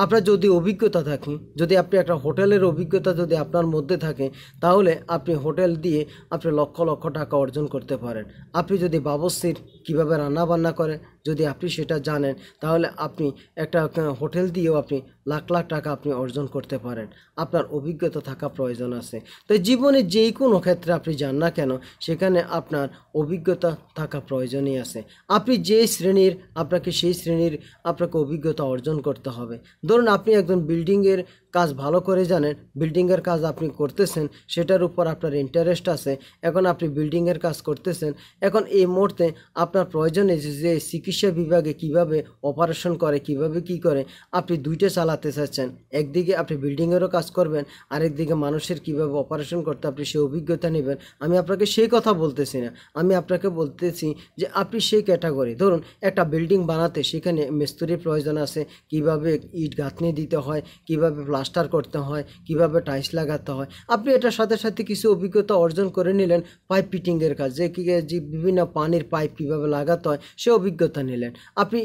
আপনার যদি অভিজ্ঞতা থাকে যদি আপনি একটা হোটেলের অভিজ্ঞতা যদি আপনার মধ্যে থাকে তাহলে আপনি হোটেল দিয়ে আপনি লক্ষ লক্ষ টাকা অর্জন করতে পারেন আপনি যদি বাবস্তির কিভাবে রান্না বান্না করে যদি আপনি সেটা জানেন তাহলে আপনি একটা হোটেল দিয়েও আপনি লাখ লাখ টাকা আপনি অর্জন করতে পারেন আপনার অভিজ্ঞতা থাকা প্রয়োজন আছে তাই জীবনে যেই কোনো ক্ষেত্রে আপনি যান না কেন সেখানে আপনার অভিজ্ঞতা থাকা প্রয়োজনই আছে আপনি যে শ্রেণীর আপনাকে সেই শ্রেণীর আপনাকে অভিজ্ঞতা অর্জন করতে হবে ধরুন আপনি একজন বিল্ডিংয়ের কাজ ভালো করে জানেন বিল্ডিংয়ের কাজ আপনি করতেছেন সেটার উপর আপনার ইন্টারেস্ট আছে এখন আপনি বিল্ডিংয়ের কাজ করতেছেন এখন এই মুহূর্তে আপনার আপনার প্রয়োজনে যে চিকিৎসা বিভাগে কিভাবে অপারেশন করে কিভাবে কি করে আপনি দুইটা চালাতে চাচ্ছেন একদিকে আপনি বিল্ডিংয়েরও কাজ করবেন আরেকদিকে মানুষের কিভাবে অপারেশন করতে আপনি সেই অভিজ্ঞতা নেবেন আমি আপনাকে সেই কথা বলতেছি না আমি আপনাকে বলতেছি যে আপনি সেই ক্যাটাগরি ধরুন একটা বিল্ডিং বানাতে সেখানে মিস্ত্রির প্রয়োজন আছে কিভাবে ইট গাঁথনি দিতে হয় কিভাবে প্লাস্টার করতে হয় কিভাবে টাইলস লাগাতে হয় আপনি এটার সাথে সাথে কিছু অভিজ্ঞতা অর্জন করে নিলেন পাইপ ফিটিংয়ের কাজ যে বিভিন্ন পানির পাইপ কীভাবে কীভাবে লাগাতে হয় সে অভিজ্ঞতা নিলেন আপনি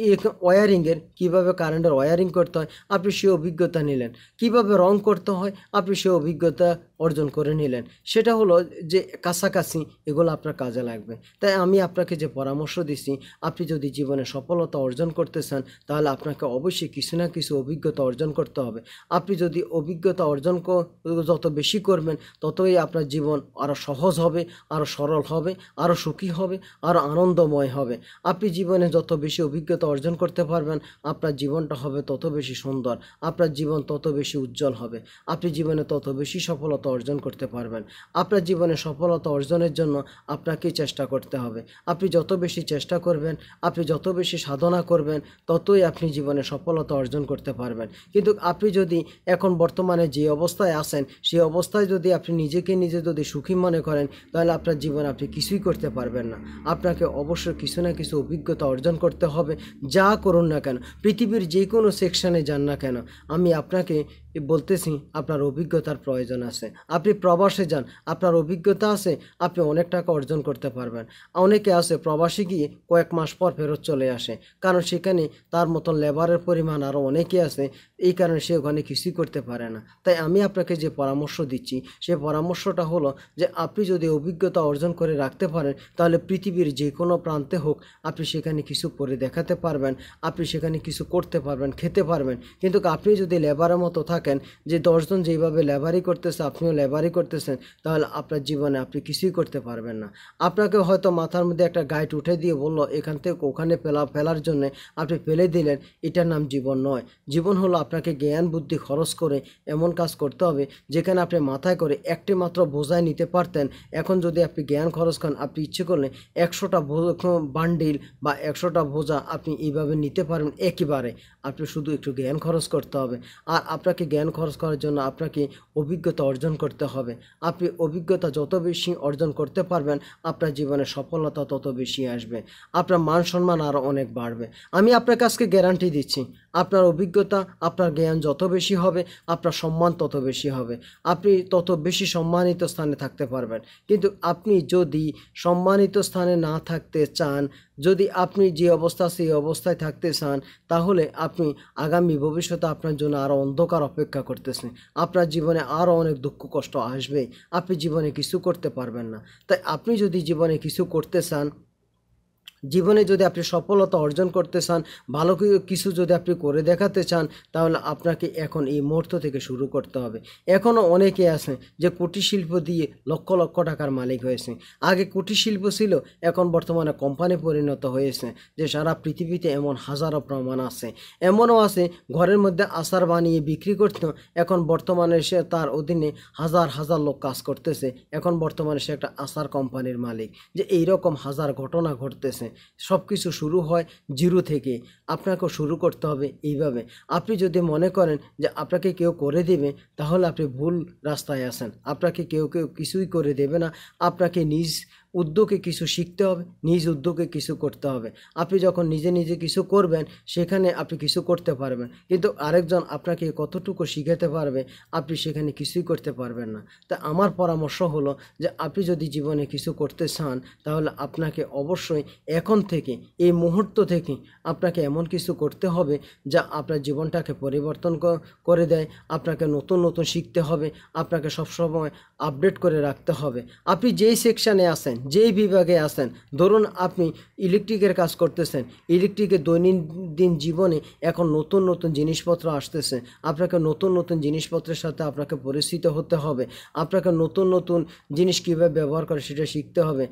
ওয়ারিংয়ের কীভাবে কারেন্টের ওয়ারিং করতে হয় আপনি সে অভিজ্ঞতা নিলেন কিভাবে রং করতে হয় আপনি সে অভিজ্ঞতা অর্জন করে নিলেন সেটা হলো যে কাছাকাছি এগুলো আপনার কাজে লাগবে তাই আমি আপনাকে যে পরামর্শ দিছি আপনি যদি জীবনে সফলতা অর্জন করতে চান তাহলে আপনাকে অবশ্যই কিছু না কিছু অভিজ্ঞতা অর্জন করতে হবে আপনি যদি অভিজ্ঞতা অর্জন যত বেশি করবেন ততই আপনার জীবন আরও সহজ হবে আরও সরল হবে আরও সুখী হবে আরও আনন্দময় হবে আপনি জীবনে যত বেশি অভিজ্ঞতা অর্জন করতে পারবেন আপনার জীবনটা হবে তত বেশি সুন্দর আপনার জীবন তত বেশি উজ্জ্বল হবে আপনি জীবনে তত বেশি সফলতা অর্জন করতে পারবেন আপনার জীবনে সফলতা অর্জনের জন্য আপনাকে চেষ্টা করতে হবে আপনি যত বেশি চেষ্টা করবেন আপনি যত বেশি সাধনা করবেন ততই আপনি জীবনে সফলতা অর্জন করতে পারবেন কিন্তু আপনি যদি এখন বর্তমানে যে অবস্থায় আছেন সেই অবস্থায় যদি আপনি নিজেকে নিজে যদি সুখী মনে করেন তাহলে আপনার জীবনে আপনি কিছুই করতে পারবেন না আপনাকে অবশ্যই কিছু না কিছু অভিজ্ঞতা অর্জন করতে হবে যা করুন না কেন পৃথিবীর যে কোনো সেকশানে যান না কেন আমি আপনাকে বলতেছি আপনার অভিজ্ঞতার প্রয়োজন আছে আপনি প্রবাসে যান আপনার অভিজ্ঞতা আছে আপনি অনেক টাকা অর্জন করতে পারবেন অনেকে আছে প্রবাসে গিয়ে কয়েক মাস পর ফেরত চলে আসে কারণ সেখানে তার মতন লেবারের পরিমাণ আরও অনেকে আছে এই কারণে সে ওখানে কিছুই করতে পারে না তাই আমি আপনাকে যে পরামর্শ দিচ্ছি সে পরামর্শটা হলো যে আপনি যদি অভিজ্ঞতা অর্জন করে রাখতে পারেন তাহলে পৃথিবীর যে কোনো প্রান্তে হোক আপনি সেখানে কিছু করে দেখাতে পারবেন আপনি সেখানে কিছু করতে পারবেন খেতে পারবেন কিন্তু আপনি যদি লেবারের মতো থাকেন যে দশজন যেভাবে লেবারি করতেছে আপনিও লেবারি করতেছেন তাহলে আপনার জীবনে আপনি কিছুই করতে পারবেন না আপনাকে হয়তো মাথার মধ্যে একটা গাইড উঠে দিয়ে বললো এখান থেকে ওখানে ফেলা ফেলার জন্য আপনি ফেলে দিলেন এটার নাম জীবন নয় জীবন হলো আপনাকে জ্ঞান বুদ্ধি খরচ করে এমন কাজ করতে হবে যেখানে আপনি মাথায় করে একটি মাত্র বোঝায় নিতে পারতেন এখন যদি আপনি জ্ঞান খরচ করেন আপনি ইচ্ছে করলে একশোটা বান্ডিল বা একশোটা বোঝা আপনি এইভাবে নিতে পারবেন একেবারে আপনি শুধু একটু জ্ঞান খরচ করতে হবে আর আপনাকে জ্ঞান খরচ করার জন্য আপনাকে অভিজ্ঞতা অর্জন করতে হবে আপনি অভিজ্ঞতা যত বেশি অর্জন করতে পারবেন আপনার জীবনে সফলতা তত বেশি আসবে আপনার মান সম্মান আরও অনেক বাড়বে আমি আপনার কাছকে গ্যারান্টি দিচ্ছি আপনার অভিজ্ঞতা আপনার আপনার জ্ঞান যত বেশি হবে আপনার সম্মান তত বেশি হবে আপনি তত বেশি সম্মানিত স্থানে থাকতে পারবেন কিন্তু আপনি যদি সম্মানিত স্থানে না থাকতে চান যদি আপনি যে অবস্থা সেই অবস্থায় থাকতে চান তাহলে আপনি আগামী ভবিষ্যতে আপনার জন্য আরও অন্ধকার অপেক্ষা করতেছেন আপনার জীবনে আরও অনেক দুঃখ কষ্ট আসবে আপনি জীবনে কিছু করতে পারবেন না তাই আপনি যদি জীবনে কিছু করতে চান জীবনে যদি আপনি সফলতা অর্জন করতে চান ভালো কিছু যদি আপনি করে দেখাতে চান তাহলে আপনাকে এখন এই মুহূর্ত থেকে শুরু করতে হবে এখনও অনেকে আছে যে কুটির শিল্প দিয়ে লক্ষ লক্ষ টাকার মালিক হয়েছে আগে কুটির শিল্প ছিল এখন বর্তমানে কোম্পানি পরিণত হয়েছে যে সারা পৃথিবীতে এমন হাজারো প্রমাণ আছে এমনও আছে ঘরের মধ্যে আচার বানিয়ে বিক্রি করতে এখন বর্তমানে সে তার অধীনে হাজার হাজার লোক কাজ করতেছে এখন বর্তমানে সে একটা আচার কোম্পানির মালিক যে এইরকম হাজার ঘটনা ঘটতেছে সব কিছু শুরু হয় জিরো থেকে আপনাকেও শুরু করতে হবে এইভাবে আপনি যদি মনে করেন যে আপনাকে কেউ করে দেবে তাহলে আপনি ভুল রাস্তায় আসেন আপনাকে কেউ কেউ কিছুই করে দেবে না আপনাকে নিজ উদ্যোগে কিছু শিখতে হবে নিজ উদ্যোগে কিছু করতে হবে আপনি যখন নিজে নিজে কিছু করবেন সেখানে আপনি কিছু করতে পারবেন কিন্তু আরেকজন আপনাকে কতটুকু শিখাতে পারবে আপনি সেখানে কিছুই করতে পারবেন না তা আমার পরামর্শ হলো যে আপনি যদি জীবনে কিছু করতে চান তাহলে আপনাকে অবশ্যই এখন থেকে এই মুহূর্ত থেকে আপনাকে এমন কিছু করতে হবে যা আপনার জীবনটাকে পরিবর্তন করে দেয় আপনাকে নতুন নতুন শিখতে হবে আপনাকে সবসময় আপডেট করে রাখতে হবে আপনি যেই সেকশানে আসেন যেই বিভাগে আছেন ধরুন আপনি ইলেকট্রিকের কাজ করতেছেন ইলেকট্রিকের দৈনন্দিন জীবনে এখন নতুন নতুন জিনিসপত্র আসতেছে আপনাকে নতুন নতুন জিনিসপত্রের সাথে আপনাকে পরিচিত হতে হবে আপনাকে নতুন নতুন জিনিস কীভাবে ব্যবহার করে সেটা শিখতে হবে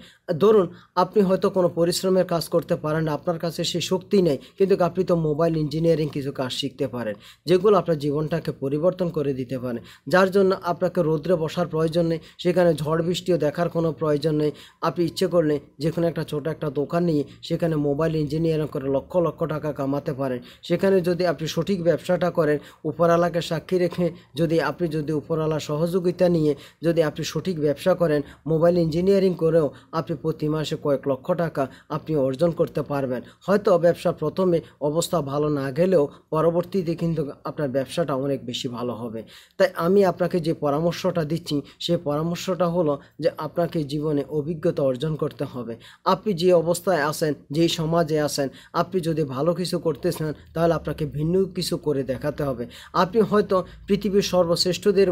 ধরুন আপনি হয়তো কোনো পরিশ্রমের কাজ করতে পারেন আপনার কাছে সেই শক্তি নেই কিন্তু আপনি তো মোবাইল ইঞ্জিনিয়ারিং কিছু কাজ শিখতে পারেন যেগুলো আপনার জীবনটাকে পরিবর্তন করে দিতে পারে যার জন্য আপনাকে রোদ্রে বসার প্রয়োজন নেই সেখানে ঝড় বৃষ্টিও দেখার কোনো প্রয়োজন নেই আপনি ইচ্ছে করলে যে কোনো একটা ছোটো একটা দোকান নিয়ে সেখানে মোবাইল ইঞ্জিনিয়ারিং করে লক্ষ লক্ষ টাকা কামাতে পারেন সেখানে যদি আপনি সঠিক ব্যবসাটা করেন উপরওয়ালাকে সাক্ষী রেখে যদি আপনি যদি উপরওয়ালা সহযোগিতা নিয়ে যদি আপনি সঠিক ব্যবসা করেন মোবাইল ইঞ্জিনিয়ারিং করেও আপনি প্রতি মাসে কয়েক লক্ষ টাকা আপনি অর্জন করতে পারবেন হয়তো ব্যবসা প্রথমে অবস্থা ভালো না গেলেও পরবর্তীতে কিন্তু আপনার ব্যবসাটা অনেক বেশি ভালো হবে তাই আমি আপনাকে যে পরামর্শটা দিচ্ছি সেই পরামর্শটা হলো যে আপনাকে জীবনে অভিজ্ঞ অভিজ্ঞতা অর্জন করতে হবে আপনি যে অবস্থায় আছেন যে সমাজে আছেন আপনি যদি ভালো কিছু করতেছেন তাহলে আপনাকে ভিন্ন কিছু করে দেখাতে হবে আপনি হয়তো পৃথিবীর সর্বশ্রেষ্ঠদের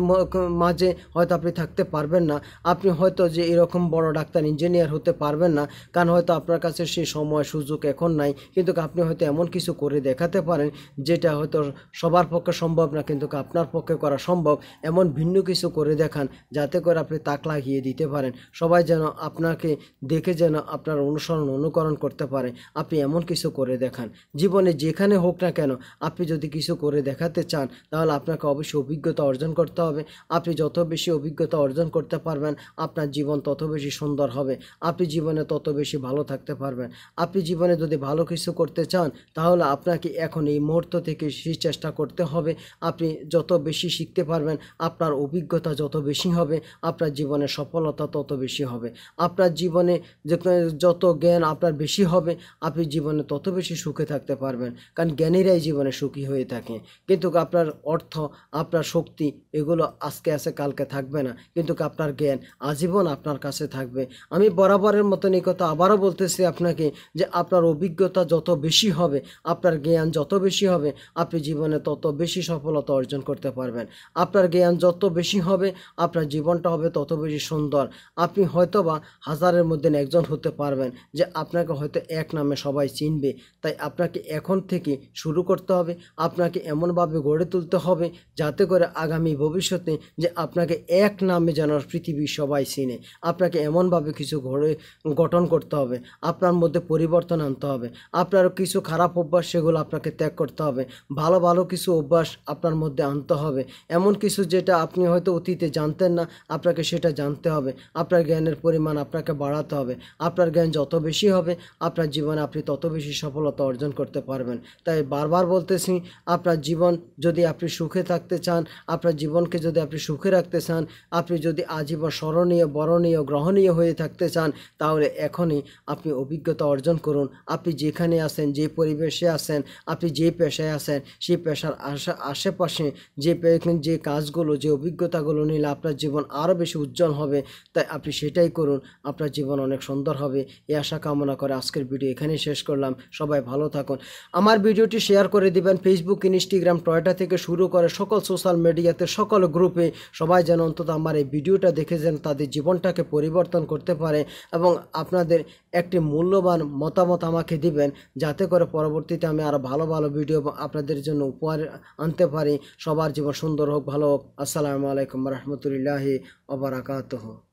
মাঝে হয়তো আপনি থাকতে পারবেন না আপনি হয়তো যে এরকম বড় ডাক্তার ইঞ্জিনিয়ার হতে পারবেন না কারণ হয়তো আপনার কাছে সেই সময় সুযোগ এখন নাই কিন্তু আপনি হয়তো এমন কিছু করে দেখাতে পারেন যেটা হয়তো সবার পক্ষে সম্ভব না কিন্তু আপনার পক্ষে করা সম্ভব এমন ভিন্ন কিছু করে দেখান যাতে করে আপনি তাক লাগিয়ে দিতে পারেন সবাই যেন আপনার আপনাকে দেখে যেন আপনার অনুসরণ অনুকরণ করতে পারে আপনি এমন কিছু করে দেখান জীবনে যেখানে হোক না কেন আপনি যদি কিছু করে দেখাতে চান তাহলে আপনাকে অবশ্যই অভিজ্ঞতা অর্জন করতে হবে আপনি যত বেশি অভিজ্ঞতা অর্জন করতে পারবেন আপনার জীবন তত বেশি সুন্দর হবে আপনি জীবনে তত বেশি ভালো থাকতে পারবেন আপনি জীবনে যদি ভালো কিছু করতে চান তাহলে আপনাকে এখন এই মুহূর্ত থেকে সেই চেষ্টা করতে হবে আপনি যত বেশি শিখতে পারবেন আপনার অভিজ্ঞতা যত বেশি হবে আপনার জীবনে সফলতা তত বেশি হবে আপনার আপনার জীবনে যে যত জ্ঞান আপনার বেশি হবে আপনি জীবনে তত বেশি সুখে থাকতে পারবেন কারণ জ্ঞানীরাই জীবনে সুখী হয়ে থাকে কিন্তু আপনার অর্থ আপনার শক্তি এগুলো আজকে আসে কালকে থাকবে না কিন্তু আপনার জ্ঞান আজীবন আপনার কাছে থাকবে আমি বরাবরের মতন এই কথা আবারও বলতেছি আপনাকে যে আপনার অভিজ্ঞতা যত বেশি হবে আপনার জ্ঞান যত বেশি হবে আপনি জীবনে তত বেশি সফলতা অর্জন করতে পারবেন আপনার জ্ঞান যত বেশি হবে আপনার জীবনটা হবে তত বেশি সুন্দর আপনি হয়তোবা হাজারের মধ্যে একজন হতে পারবেন যে আপনাকে হয়তো এক নামে সবাই চিনবে তাই আপনাকে এখন থেকে শুরু করতে হবে আপনাকে এমনভাবে গড়ে তুলতে হবে যাতে করে আগামী ভবিষ্যতে যে আপনাকে এক নামে যেন পৃথিবীর সবাই চিনে আপনাকে এমনভাবে কিছু গড়ে গঠন করতে হবে আপনার মধ্যে পরিবর্তন আনতে হবে আপনার কিছু খারাপ অভ্যাস সেগুলো আপনাকে ত্যাগ করতে হবে ভালো ভালো কিছু অভ্যাস আপনার মধ্যে আনতে হবে এমন কিছু যেটা আপনি হয়তো অতীতে জানতেন না আপনাকে সেটা জানতে হবে আপনার জ্ঞানের পরিমাণ আপনাকে বাড়াতে হবে আপনার জ্ঞান যত বেশি হবে আপনার জীবনে আপনি তত বেশি সফলতা অর্জন করতে পারবেন তাই বারবার বলতেছি আপনার জীবন যদি আপনি সুখে থাকতে চান আপনার জীবনকে যদি আপনি সুখে রাখতে চান আপনি যদি আজীবন স্মরণীয় বরণীয় গ্রহণীয় হয়ে থাকতে চান তাহলে এখনই আপনি অভিজ্ঞতা অর্জন করুন আপনি যেখানে আছেন যে পরিবেশে আছেন আপনি যে পেশায় আছেন সেই পেশার আশা আশেপাশে যে যে কাজগুলো যে অভিজ্ঞতাগুলো নিলে আপনার জীবন আরও বেশি উজ্জ্বল হবে তাই আপনি সেটাই করুন আপনার জীবন অনেক সুন্দর হবে এই আশা কামনা করে আজকের ভিডিও এখানেই শেষ করলাম সবাই ভালো থাকুন আমার ভিডিওটি শেয়ার করে দিবেন ফেসবুক ইনস্টাগ্রাম টয়টা থেকে শুরু করে সকল সোশ্যাল মিডিয়াতে সকল গ্রুপে সবাই যেন অন্তত আমার এই ভিডিওটা দেখে যেন তাদের জীবনটাকে পরিবর্তন করতে পারে এবং আপনাদের একটি মূল্যবান মতামত আমাকে দিবেন যাতে করে পরবর্তীতে আমি আরও ভালো ভালো ভিডিও আপনাদের জন্য উপহার আনতে পারি সবার জীবন সুন্দর হোক ভালো হোক আসসালামু আলাইকুম রহমতুলিল্লাহি হোক